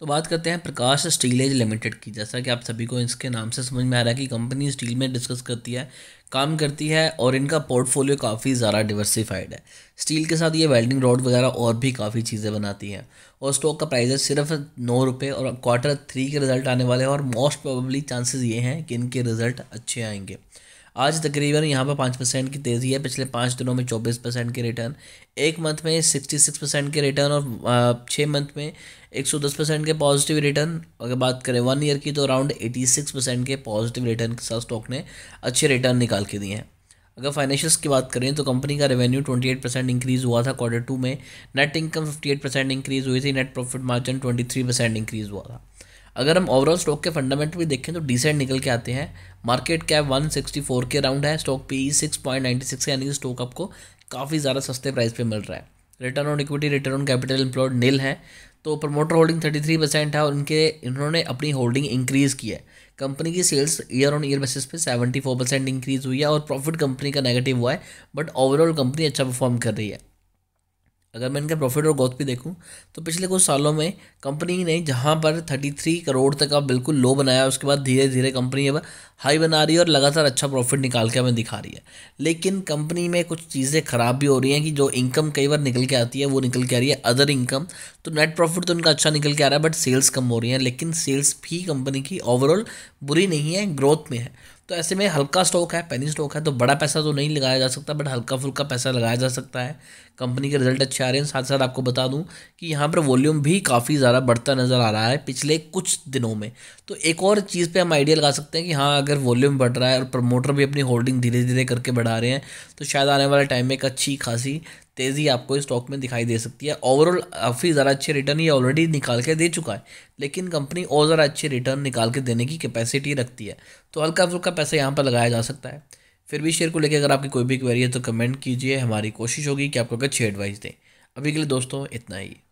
तो बात करते हैं प्रकाश स्टीलेज लिमिटेड की जैसा कि आप सभी को इसके नाम से समझ में आ रहा है कि कंपनी स्टील में डिस्कस करती है काम करती है और इनका पोर्टफोलियो काफ़ी ज़्यादा डिवर्सिफाइड है स्टील के साथ ये वेल्डिंग रॉड वगैरह और भी काफ़ी चीज़ें बनाती हैं और स्टॉक का प्राइस सिर्फ नौ रुपये और क्वार्टर थ्री के रिजल्ट आने वाले हैं और मोस्ट प्रोबेबली चांसेस ये हैं कि इनके रिजल्ट अच्छे आएंगे आज तकरीबन यहाँ पर पाँच परसेंट की तेज़ी है पिछले पाँच दिनों में चौबीस परसेंट के रिटर्न एक मंथ में सिक्सटी सिक्स परसेंट के रिटर्न और छः मंथ में एक सौ दस परसेंट के पॉजिटिव रिटर्न अगर बात करें वन ईयर की तो अराउंड एटी सिक्स परसेंट के पॉजिटिव रिटर्न के साथ स्टॉक ने अच्छे रिटर्न निकाल के दिए हैं अगर फाइनेंशियल्स की बात करें तो कंपनी का revenue twenty eight percent increase हुआ था क्वार्टर टू में net income fifty eight percent increase हुई थी net profit margin three percent increase हुआ था अगर हम ओवरऑल स्टॉक के फंडामेंटल भी देखें तो डिसेंट निकल के आते हैं मार्केट कैप 164 के राउंड है stock P E six point ninety six यानी कि स्टॉक आपको काफ़ी ज़्यादा सस्ते प्राइस पे मिल रहा है return on equity return on capital employed nil है तो promoter holding thirty three percent है और इनके इन्होंने अपनी होल्डिंग इंक्रीज़ की है कंपनी की sales year on year basis पे सेवेंटी फोर परसेंट इंक्रीज़ हुई है और प्रॉफिट कंपनी का नेगेटिव हुआ है बट ओवरऑल कंपनी अच्छा परफॉर्म कर रही है अगर मैं इनका प्रॉफिट और ग्रोथ भी देखूं तो पिछले कुछ सालों में कंपनी ने जहां पर 33 करोड़ तक का बिल्कुल लो बनाया उसके बाद धीरे धीरे कंपनी अब हाई बना रही है और लगातार अच्छा प्रॉफिट निकाल के हमें दिखा रही है लेकिन कंपनी में कुछ चीज़ें ख़राब भी हो रही हैं कि जो इनकम कई बार निकल के आती है वो निकल के आ रही है अदर इनकम तो नेट प्रॉफिट तो उनका अच्छा निकल के आ रहा है बट सेल्स कम हो रही हैं लेकिन सेल्स भी कंपनी की ओवरऑल बुरी नहीं है ग्रोथ में है तो ऐसे में हल्का स्टॉक है पेनी स्टॉक है तो बड़ा पैसा तो नहीं लगाया जा सकता बट हल्का फुल्का पैसा लगाया जा सकता है कंपनी के रिजल्ट अच्छे आ रहे हैं साथ साथ आपको बता दूं कि यहाँ पर वॉल्यूम भी काफ़ी ज़्यादा बढ़ता नज़र आ रहा है पिछले कुछ दिनों में तो एक और चीज़ पर हम आइडिया लगा सकते हैं कि हाँ अगर वॉल्यूम बढ़ रहा है और प्रमोटर भी अपनी होल्डिंग धीरे धीरे करके बढ़ा रहे हैं तो शायद आने वाले टाइम में एक अच्छी खासी तेज़ी आपको स्टॉक में दिखाई दे सकती है ओवरऑल काफ़ी ज़्यादा अच्छे रिटर्न ये ऑलरेडी निकाल के दे चुका है लेकिन कंपनी और ज़्यादा अच्छे रिटर्न निकाल के देने की कैपेसिटी रखती है तो हल्का फुल्का पैसा यहाँ पर लगाया जा सकता है फिर भी शेयर को लेकर अगर आपकी कोई भी क्वेरी है तो कमेंट कीजिए हमारी कोशिश होगी कि आपको अगर अच्छी एडवाइस दें अभी के लिए दोस्तों इतना ही